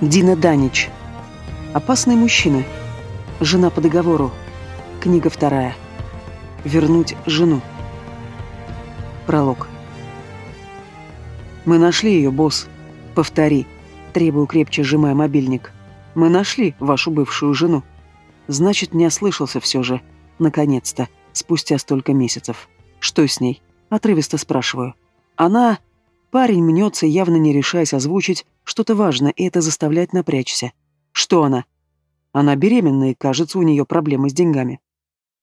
Дина Данич. Опасный мужчина. Жена по договору. Книга вторая. Вернуть жену. Пролог. Мы нашли ее, босс. Повтори. Требую крепче, сжимая мобильник. Мы нашли вашу бывшую жену. Значит, не ослышался все же. Наконец-то. Спустя столько месяцев. Что с ней? Отрывисто спрашиваю. Она... Парень мнется, явно не решаясь озвучить, что-то важное, и это заставляет напрячься. Что она? Она беременна, и, кажется, у нее проблемы с деньгами.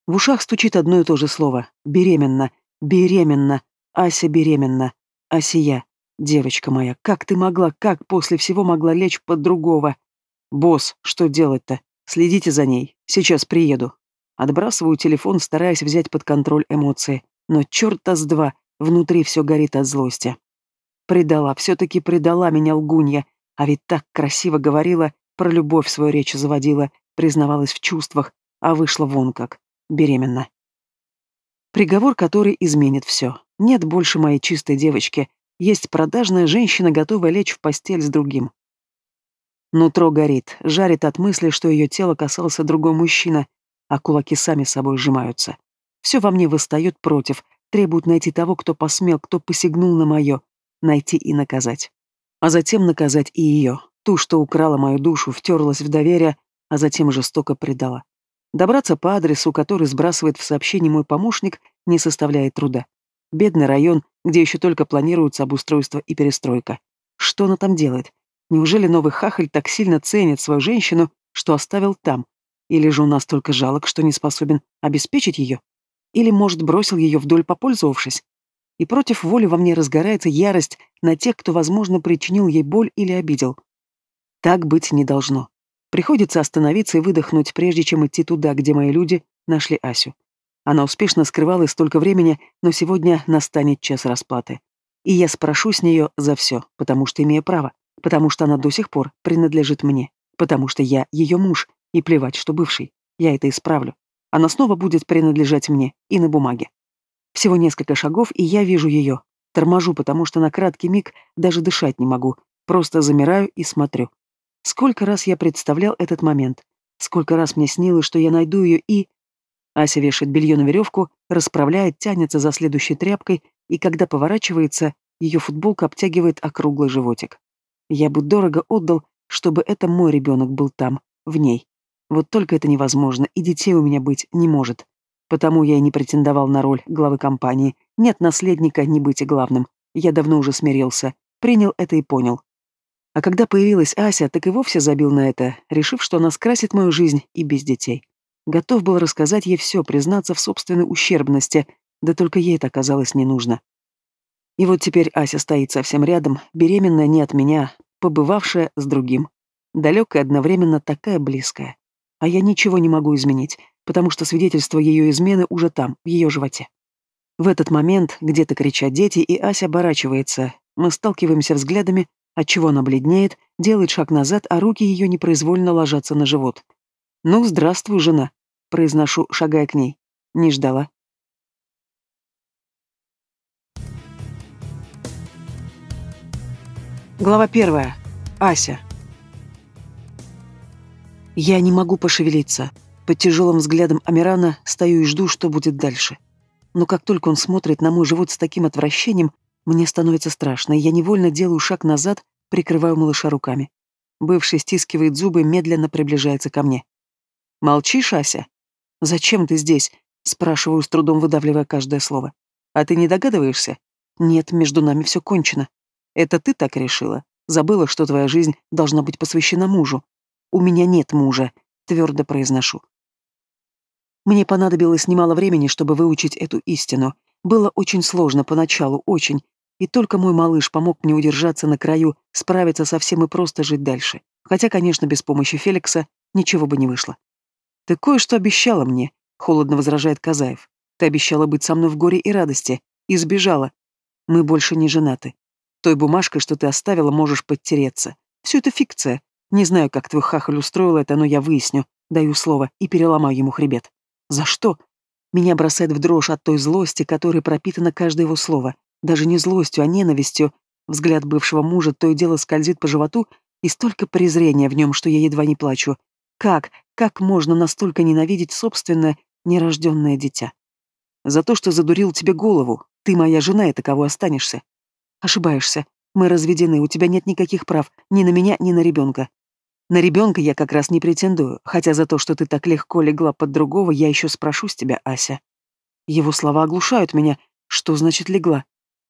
В ушах стучит одно и то же слово. Беременна, беременна, Ася беременна, Асия. Девочка моя, как ты могла, как после всего могла лечь под другого? Босс, что делать-то? Следите за ней, сейчас приеду. Отбрасываю телефон, стараясь взять под контроль эмоции. Но черта с два, внутри все горит от злости. Предала, все-таки предала меня лгунья, а ведь так красиво говорила, про любовь свою речь заводила, признавалась в чувствах, а вышла вон как, беременна. Приговор, который изменит все. Нет больше моей чистой девочки, есть продажная женщина, готовая лечь в постель с другим. Нутро горит, жарит от мысли, что ее тело касался другой мужчина, а кулаки сами собой сжимаются. Все во мне восстает против, требует найти того, кто посмел, кто посягнул на мое, найти и наказать. А затем наказать и ее, ту, что украла мою душу, втерлась в доверие, а затем жестоко предала. Добраться по адресу, который сбрасывает в сообщении мой помощник, не составляет труда. Бедный район, где еще только планируется обустройство и перестройка. Что она там делает? Неужели новый хахаль так сильно ценит свою женщину, что оставил там? Или же у нас только жалок, что не способен обеспечить ее? Или, может, бросил ее вдоль попользовавшись? и против воли во мне разгорается ярость на тех, кто, возможно, причинил ей боль или обидел. Так быть не должно. Приходится остановиться и выдохнуть, прежде чем идти туда, где мои люди нашли Асю. Она успешно скрывалась столько времени, но сегодня настанет час расплаты. И я спрошу с нее за все, потому что имею право, потому что она до сих пор принадлежит мне, потому что я ее муж, и плевать, что бывший. Я это исправлю. Она снова будет принадлежать мне и на бумаге. Всего несколько шагов, и я вижу ее. Торможу, потому что на краткий миг даже дышать не могу. Просто замираю и смотрю. Сколько раз я представлял этот момент. Сколько раз мне снилось, что я найду ее и... Ася вешает белье на веревку, расправляет, тянется за следующей тряпкой, и когда поворачивается, ее футболка обтягивает округлый животик. Я бы дорого отдал, чтобы это мой ребенок был там, в ней. Вот только это невозможно, и детей у меня быть не может. Потому я и не претендовал на роль главы компании. Нет наследника, не быть и главным. Я давно уже смирился. Принял это и понял. А когда появилась Ася, так и вовсе забил на это, решив, что она скрасит мою жизнь и без детей. Готов был рассказать ей все, признаться в собственной ущербности, да только ей это оказалось не нужно. И вот теперь Ася стоит совсем рядом, беременная не от меня, побывавшая с другим. Далекая одновременно такая близкая. А я ничего не могу изменить потому что свидетельство ее измены уже там, в ее животе. В этот момент где-то кричат дети, и Ася оборачивается. Мы сталкиваемся взглядами, отчего она бледнеет, делает шаг назад, а руки ее непроизвольно ложатся на живот. «Ну, здравствуй, жена», — произношу, шагая к ней. Не ждала. Глава первая. Ася. Я не могу пошевелиться. Под тяжелым взглядом Амирана стою и жду, что будет дальше. Но как только он смотрит на мой живот с таким отвращением, мне становится страшно, и я невольно делаю шаг назад, прикрываю малыша руками. Бывший стискивает зубы медленно приближается ко мне. «Молчи, Шася!» «Зачем ты здесь?» — спрашиваю, с трудом выдавливая каждое слово. «А ты не догадываешься?» «Нет, между нами все кончено. Это ты так решила. Забыла, что твоя жизнь должна быть посвящена мужу. У меня нет мужа», — твердо произношу. Мне понадобилось немало времени, чтобы выучить эту истину. Было очень сложно поначалу, очень. И только мой малыш помог мне удержаться на краю, справиться со всем и просто жить дальше. Хотя, конечно, без помощи Феликса ничего бы не вышло. «Ты кое-что обещала мне», — холодно возражает Казаев. «Ты обещала быть со мной в горе и радости. И сбежала. Мы больше не женаты. Той бумажкой, что ты оставила, можешь подтереться. Все это фикция. Не знаю, как твой хахаль устроил это, но я выясню. Даю слово и переломаю ему хребет». За что? Меня бросает в дрожь от той злости, которой пропитано каждое его слово. Даже не злостью, а ненавистью. Взгляд бывшего мужа то и дело скользит по животу, и столько презрения в нем, что я едва не плачу. Как, как можно настолько ненавидеть собственное нерожденное дитя? За то, что задурил тебе голову. Ты моя жена, и таковой останешься. Ошибаешься. Мы разведены, у тебя нет никаких прав, ни на меня, ни на ребенка. На ребенка я как раз не претендую, хотя за то, что ты так легко легла под другого, я еще спрошу с тебя, Ася. Его слова оглушают меня. Что значит легла?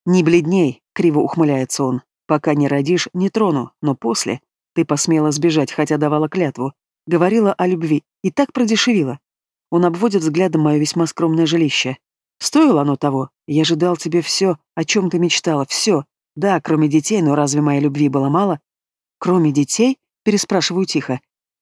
Не бледней, криво ухмыляется он. Пока не родишь, не трону, но после. Ты посмела сбежать, хотя давала клятву. Говорила о любви и так продешевила. Он обводит взглядом мое весьма скромное жилище. Стоило оно того. Я же дал тебе все, о чем ты мечтала, все. Да, кроме детей, но разве моей любви было мало? Кроме детей? Переспрашиваю тихо.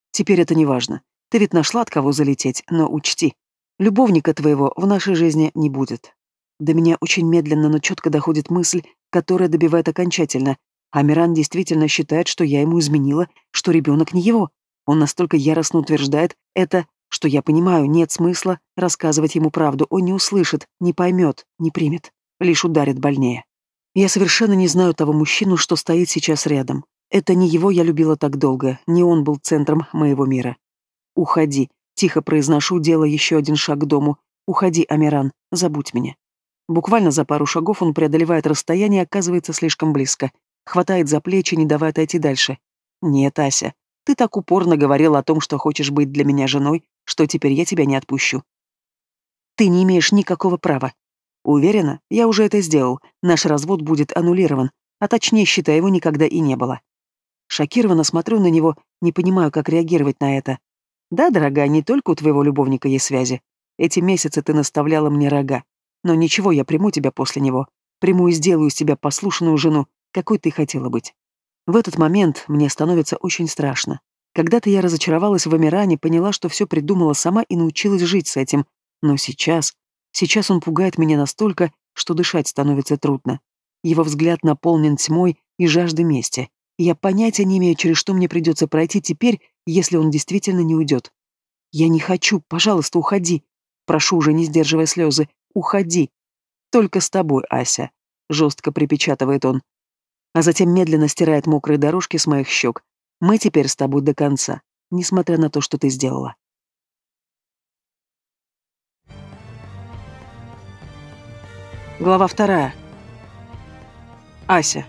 Теперь это не важно. Ты ведь нашла от кого залететь, но учти. Любовника твоего в нашей жизни не будет. До меня очень медленно, но четко доходит мысль, которая добивает окончательно. Амиран действительно считает, что я ему изменила, что ребенок не его. Он настолько яростно утверждает это, что я понимаю, нет смысла рассказывать ему правду. Он не услышит, не поймет, не примет. Лишь ударит больнее. Я совершенно не знаю того мужчину, что стоит сейчас рядом. Это не его я любила так долго, не он был центром моего мира. «Уходи», — тихо произношу, делая еще один шаг к дому. «Уходи, Амиран, забудь меня». Буквально за пару шагов он преодолевает расстояние и оказывается слишком близко. Хватает за плечи, не давая отойти дальше. «Нет, Ася, ты так упорно говорила о том, что хочешь быть для меня женой, что теперь я тебя не отпущу». «Ты не имеешь никакого права». «Уверена, я уже это сделал. Наш развод будет аннулирован. А точнее, считай, его никогда и не было. Шокированно смотрю на него, не понимаю, как реагировать на это. Да, дорогая, не только у твоего любовника есть связи. Эти месяцы ты наставляла мне рога. Но ничего, я приму тебя после него. Приму и сделаю из тебя послушную жену, какой ты хотела быть. В этот момент мне становится очень страшно. Когда-то я разочаровалась в Амиране, поняла, что все придумала сама и научилась жить с этим. Но сейчас... Сейчас он пугает меня настолько, что дышать становится трудно. Его взгляд наполнен тьмой и жаждой мести. Я понятия не имею, через что мне придется пройти теперь, если он действительно не уйдет. Я не хочу, пожалуйста, уходи. Прошу уже, не сдерживая слезы, уходи. Только с тобой, Ася, жестко припечатывает он. А затем медленно стирает мокрые дорожки с моих щек. Мы теперь с тобой до конца, несмотря на то, что ты сделала. Глава вторая. Ася.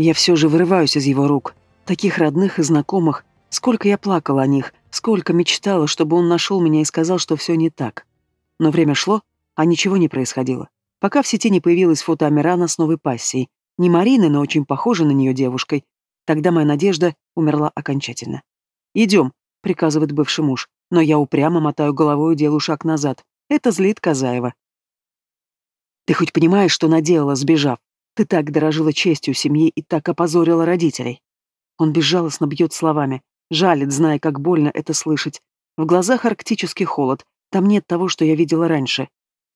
Я все же вырываюсь из его рук. Таких родных и знакомых. Сколько я плакала о них, сколько мечтала, чтобы он нашел меня и сказал, что все не так. Но время шло, а ничего не происходило. Пока в сети не появилось фото Амирана с новой пассией. Не Марины, но очень похожей на нее девушкой. Тогда моя надежда умерла окончательно. «Идем», — приказывает бывший муж, но я упрямо мотаю головой и делаю шаг назад. Это злит Казаева. «Ты хоть понимаешь, что наделала, сбежав? Ты так дорожила честью семьи и так опозорила родителей. Он безжалостно бьет словами, жалит, зная, как больно это слышать. В глазах арктический холод, там нет того, что я видела раньше.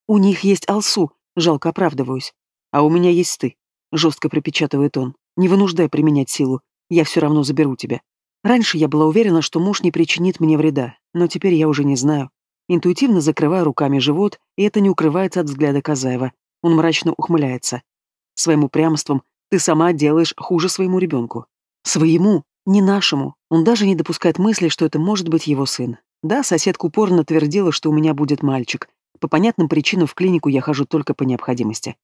У них есть Алсу, жалко оправдываюсь. А у меня есть ты, жестко припечатывает он. Не вынуждай применять силу, я все равно заберу тебя. Раньше я была уверена, что муж не причинит мне вреда, но теперь я уже не знаю. Интуитивно закрываю руками живот, и это не укрывается от взгляда Казаева. Он мрачно ухмыляется. Своим упрямством ты сама делаешь хуже своему ребенку. Своему, не нашему. Он даже не допускает мысли, что это может быть его сын. Да, соседка упорно твердила, что у меня будет мальчик. По понятным причинам в клинику я хожу только по необходимости.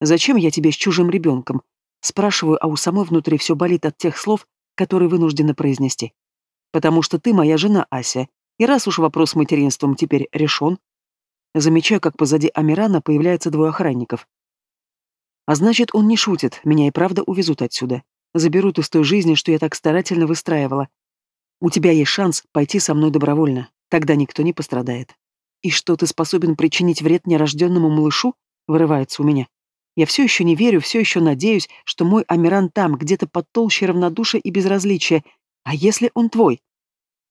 Зачем я тебе с чужим ребенком? Спрашиваю, а у самой внутри все болит от тех слов, которые вынуждены произнести. Потому что ты моя жена, Ася. И раз уж вопрос с материнством теперь решен, замечаю, как позади Амирана появляются двое охранников. А значит, он не шутит, меня и правда увезут отсюда. Заберут из той жизни, что я так старательно выстраивала. У тебя есть шанс пойти со мной добровольно. Тогда никто не пострадает. И что ты способен причинить вред нерожденному малышу, вырывается у меня. Я все еще не верю, все еще надеюсь, что мой Амиран там, где-то под толщей равнодушия и безразличия. А если он твой?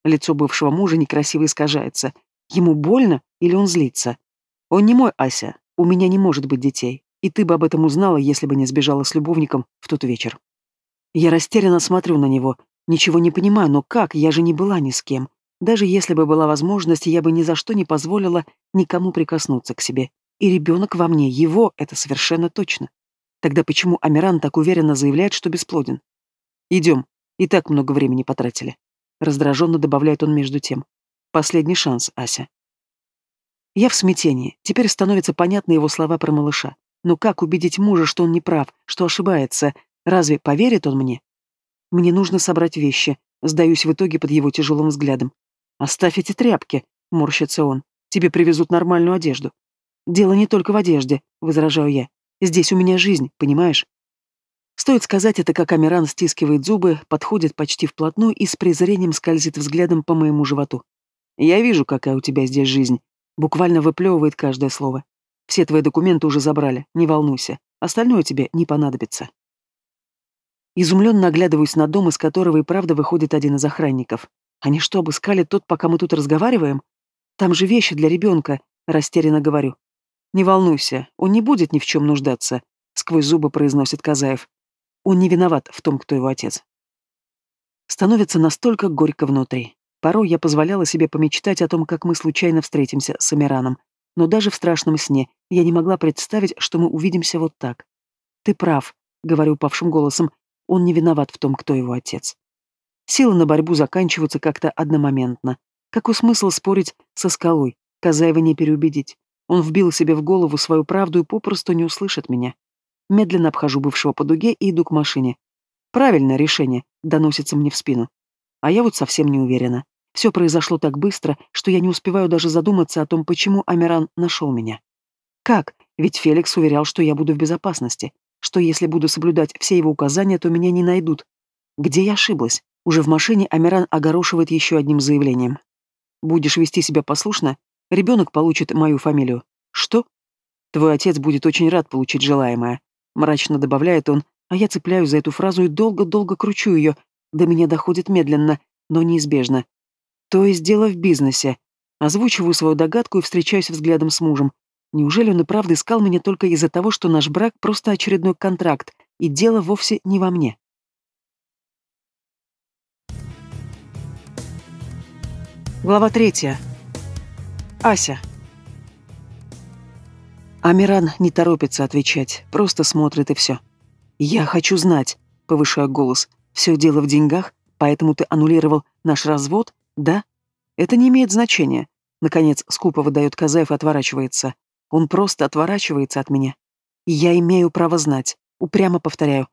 Лицо бывшего мужа некрасиво искажается. Ему больно или он злится? Он не мой, Ася. У меня не может быть детей. И ты бы об этом узнала, если бы не сбежала с любовником в тот вечер. Я растерянно смотрю на него. Ничего не понимаю, но как? Я же не была ни с кем. Даже если бы была возможность, я бы ни за что не позволила никому прикоснуться к себе. И ребенок во мне, его, это совершенно точно. Тогда почему Амиран так уверенно заявляет, что бесплоден? Идем. И так много времени потратили. Раздраженно добавляет он между тем. Последний шанс, Ася. Я в смятении. Теперь становится понятны его слова про малыша. Но как убедить мужа, что он не прав, что ошибается? Разве поверит он мне? Мне нужно собрать вещи. Сдаюсь в итоге под его тяжелым взглядом. «Оставь эти тряпки», — морщится он. «Тебе привезут нормальную одежду». «Дело не только в одежде», — возражаю я. «Здесь у меня жизнь, понимаешь?» Стоит сказать это, как Амиран стискивает зубы, подходит почти вплотную и с презрением скользит взглядом по моему животу. «Я вижу, какая у тебя здесь жизнь», — буквально выплевывает каждое слово. Все твои документы уже забрали, не волнуйся. Остальное тебе не понадобится. Изумленно оглядываюсь на дом, из которого и правда выходит один из охранников. Они что, обыскали тот, пока мы тут разговариваем? Там же вещи для ребенка, растерянно говорю. Не волнуйся, он не будет ни в чем нуждаться, сквозь зубы произносит Казаев. Он не виноват в том, кто его отец. Становится настолько горько внутри. Порой я позволяла себе помечтать о том, как мы случайно встретимся с Амираном, но даже в страшном сне я не могла представить, что мы увидимся вот так. «Ты прав», — говорю упавшим голосом, — «он не виноват в том, кто его отец». Силы на борьбу заканчиваются как-то одномоментно. Какой смысл спорить со скалой? Казаева не переубедить. Он вбил себе в голову свою правду и попросту не услышит меня. Медленно обхожу бывшего по дуге и иду к машине. «Правильное решение», — доносится мне в спину. А я вот совсем не уверена. Все произошло так быстро, что я не успеваю даже задуматься о том, почему Амиран нашел меня. Как? Ведь Феликс уверял, что я буду в безопасности, что если буду соблюдать все его указания, то меня не найдут. Где я ошиблась? Уже в машине Амиран огорошивает еще одним заявлением. «Будешь вести себя послушно, ребенок получит мою фамилию». «Что?» «Твой отец будет очень рад получить желаемое», — мрачно добавляет он, а я цепляю за эту фразу и долго-долго кручу ее. До меня доходит медленно, но неизбежно. То есть дело в бизнесе. Озвучиваю свою догадку и встречаюсь взглядом с мужем. Неужели он и правда искал меня только из-за того, что наш брак — просто очередной контракт, и дело вовсе не во мне? Глава третья. Ася. Амиран не торопится отвечать, просто смотрит и все. «Я хочу знать», — повышаю голос. «Все дело в деньгах, поэтому ты аннулировал наш развод «Да? Это не имеет значения». Наконец, скупо выдает Казаев и отворачивается. Он просто отворачивается от меня. я имею право знать. Упрямо повторяю.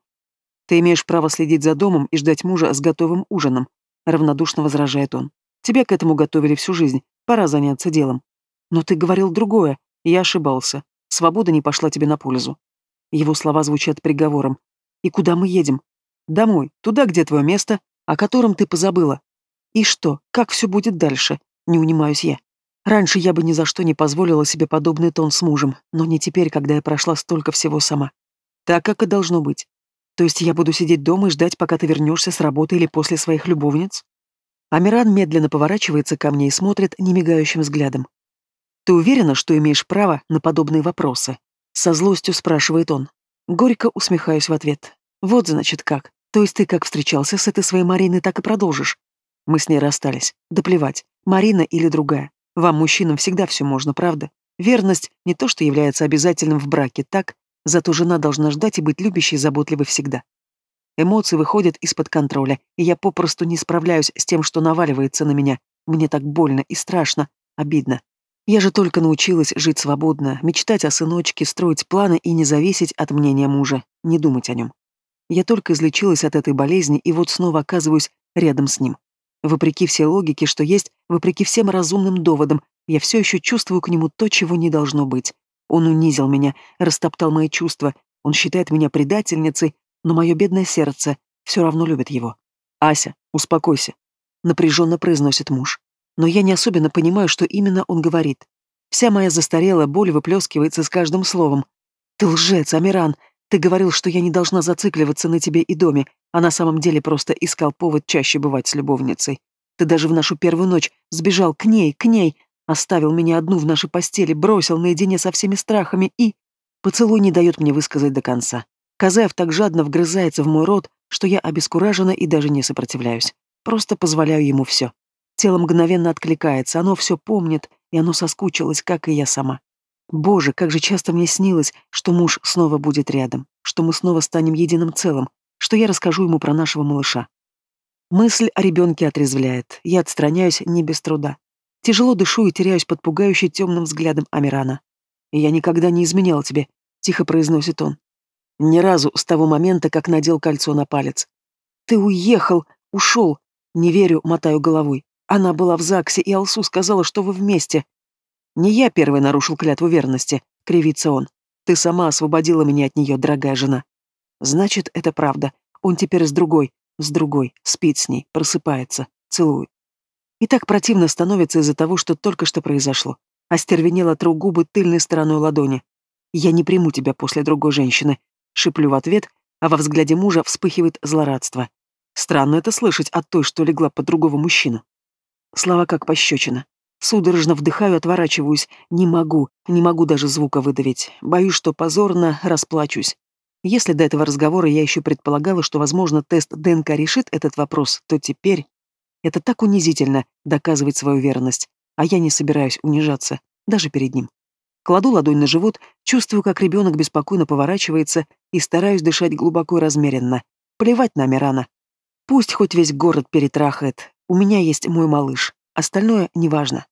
Ты имеешь право следить за домом и ждать мужа с готовым ужином. Равнодушно возражает он. Тебя к этому готовили всю жизнь. Пора заняться делом. Но ты говорил другое. Я ошибался. Свобода не пошла тебе на пользу. Его слова звучат приговором. И куда мы едем? Домой, туда, где твое место, о котором ты позабыла. И что, как все будет дальше? Не унимаюсь я. Раньше я бы ни за что не позволила себе подобный тон с мужем, но не теперь, когда я прошла столько всего сама. Так, как и должно быть. То есть я буду сидеть дома и ждать, пока ты вернешься с работы или после своих любовниц? Амиран медленно поворачивается ко мне и смотрит немигающим взглядом. «Ты уверена, что имеешь право на подобные вопросы?» Со злостью спрашивает он. Горько усмехаюсь в ответ. «Вот, значит, как. То есть ты как встречался с этой своей Мариной, так и продолжишь. Мы с ней расстались. Да плевать, Марина или другая. Вам, мужчинам, всегда все можно, правда? Верность не то, что является обязательным в браке, так? Зато жена должна ждать и быть любящей и заботливой всегда. Эмоции выходят из-под контроля, и я попросту не справляюсь с тем, что наваливается на меня. Мне так больно и страшно, обидно. Я же только научилась жить свободно, мечтать о сыночке, строить планы и не зависеть от мнения мужа, не думать о нем. Я только излечилась от этой болезни, и вот снова оказываюсь рядом с ним. Вопреки всей логике, что есть, вопреки всем разумным доводам, я все еще чувствую к нему то, чего не должно быть. Он унизил меня, растоптал мои чувства, он считает меня предательницей, но мое бедное сердце все равно любит его. «Ася, успокойся», — напряженно произносит муж. Но я не особенно понимаю, что именно он говорит. Вся моя застарелая боль выплескивается с каждым словом. «Ты лжец, Амиран! Ты говорил, что я не должна зацикливаться на тебе и доме, а на самом деле просто искал повод чаще бывать с любовницей. Ты даже в нашу первую ночь сбежал к ней, к ней, оставил меня одну в нашей постели, бросил наедине со всеми страхами и... Поцелуй не дает мне высказать до конца. Казаев так жадно вгрызается в мой рот, что я обескуражена и даже не сопротивляюсь. Просто позволяю ему все. Тело мгновенно откликается, оно все помнит, и оно соскучилось, как и я сама. Боже, как же часто мне снилось, что муж снова будет рядом, что мы снова станем единым целым, что я расскажу ему про нашего малыша. Мысль о ребенке отрезвляет. Я отстраняюсь не без труда. Тяжело дышу и теряюсь под пугающе темным взглядом Амирана. «Я никогда не изменял тебе», — тихо произносит он. «Ни разу с того момента, как надел кольцо на палец. Ты уехал, ушел. Не верю, мотаю головой. Она была в ЗАГСе, и Алсу сказала, что вы вместе. Не я первый нарушил клятву верности, кривится он. Ты сама освободила меня от нее, дорогая жена. Значит, это правда. Он теперь с другой, с другой, спит с ней, просыпается, целует. И так противно становится из-за того, что только что произошло. Остервенела тру губы тыльной стороной ладони. «Я не приму тебя после другой женщины», — шиплю в ответ, а во взгляде мужа вспыхивает злорадство. Странно это слышать от той, что легла под другого мужчину. Слова как пощечина. Судорожно вдыхаю, отворачиваюсь. Не могу, не могу даже звука выдавить. Боюсь, что позорно расплачусь. Если до этого разговора я еще предполагала, что, возможно, тест ДНК решит этот вопрос, то теперь... Это так унизительно — доказывать свою верность. А я не собираюсь унижаться, даже перед ним. Кладу ладонь на живот, чувствую, как ребенок беспокойно поворачивается и стараюсь дышать глубоко и размеренно. Плевать нами рано. Пусть хоть весь город перетрахает. У меня есть мой малыш. Остальное неважно.